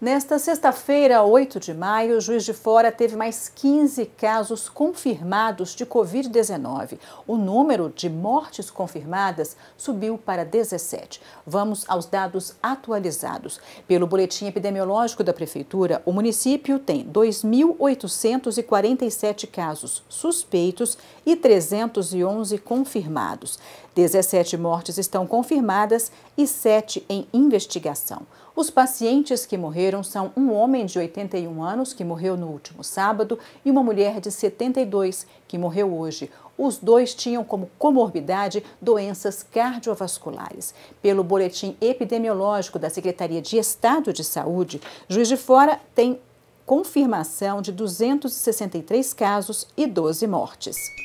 Nesta sexta-feira, 8 de maio, o Juiz de Fora teve mais 15 casos confirmados de Covid-19. O número de mortes confirmadas subiu para 17. Vamos aos dados atualizados. Pelo boletim epidemiológico da Prefeitura, o município tem 2.847 casos suspeitos e 311 confirmados. 17 mortes estão confirmadas e 7 em investigação. Os pacientes que morreram morreram são um homem de 81 anos, que morreu no último sábado, e uma mulher de 72, que morreu hoje. Os dois tinham como comorbidade doenças cardiovasculares. Pelo boletim epidemiológico da Secretaria de Estado de Saúde, Juiz de Fora tem confirmação de 263 casos e 12 mortes.